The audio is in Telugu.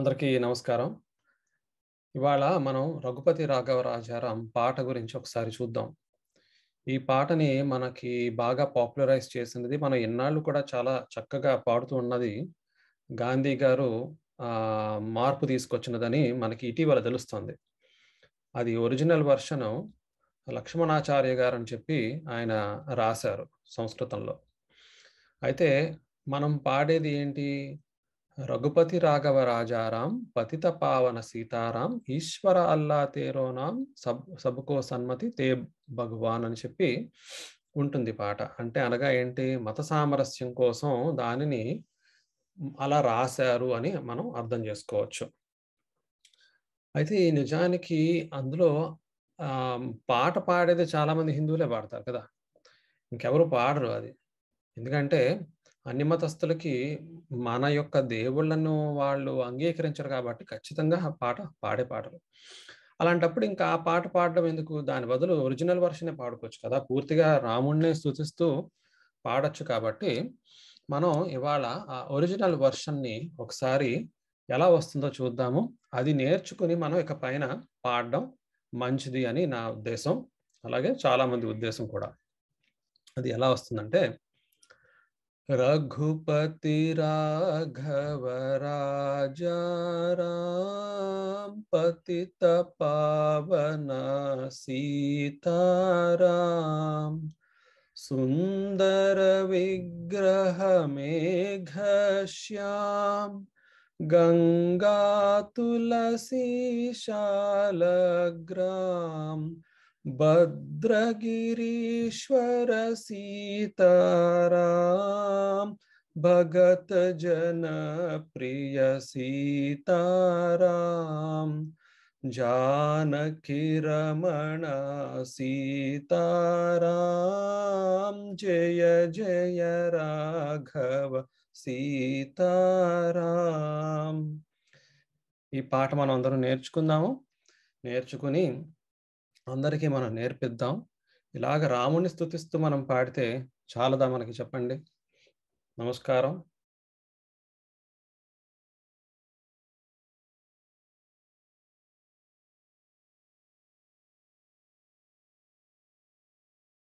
అందరికీ నమస్కారం ఇవాళ మనం రఘుపతి రాఘవ రాజారాం పాట గురించి ఒకసారి చూద్దాం ఈ పాటని మనకి బాగా పాపులరైజ్ చేసినది మనం ఎన్నాళ్ళు కూడా చాలా చక్కగా పాడుతూ ఉన్నది గాంధీ గారు మార్పు తీసుకొచ్చినదని మనకి ఇటీవల తెలుస్తుంది అది ఒరిజినల్ వర్షను లక్ష్మణాచార్య గారు అని చెప్పి ఆయన రాశారు సంస్కృతంలో అయితే మనం పాడేది ఏంటి రఘుపతి రాఘవ రాజారాం పతిత పావన సీతారాం ఈశ్వర అల్లా తేరోనాం సబ్ సబ్కో సన్మతి తే భగవాన్ అని చెప్పి ఉంటుంది పాట అంటే అనగా ఏంటి మత సామరస్యం కోసం దానిని అలా రాశారు అని మనం అర్థం చేసుకోవచ్చు అయితే ఈ నిజానికి అందులో పాట పాడేది చాలామంది హిందువులే పాడతారు కదా ఇంకెవరు పాడరు అది ఎందుకంటే అన్ని మతస్థులకి మన యొక్క దేవుళ్ళను వాళ్ళు అంగీకరించరు కాబట్టి ఖచ్చితంగా ఆ పాట పాడే పాటలు అలాంటప్పుడు ఇంకా ఆ పాట పాడడం ఎందుకు దాని బదులు ఒరిజినల్ వర్షనే పాడుకోవచ్చు కదా పూర్తిగా రాముణ్ణి స్థుతిస్తూ పాడచ్చు కాబట్టి మనం ఇవాళ ఆ ఒరిజినల్ వర్షన్ని ఒకసారి ఎలా వస్తుందో చూద్దాము అది నేర్చుకుని మనం ఇక పైన పాడడం మంచిది అని నా ఉద్దేశం అలాగే చాలామంది ఉద్దేశం కూడా అది ఎలా వస్తుందంటే रघुपति राघव राजा राम पतित पावन सीता राम सुंदर विग्रह मेघ श्याम गंगा तुलसी शालग्राम భద్రగిరీశ్వర సీతారాం భగత జన ప్రియ సీతారాం జానకి రమణ జయ జయ రాఘవ సీతారాం ఈ పాట మనం అందరం నేర్చుకుందాము నేర్చుకుని అందరికీ మనం నేర్పిద్దాం ఇలాగ రాముని స్థుతిస్తూ మనం పాడితే చాలదా మనకి చెప్పండి నమస్కారం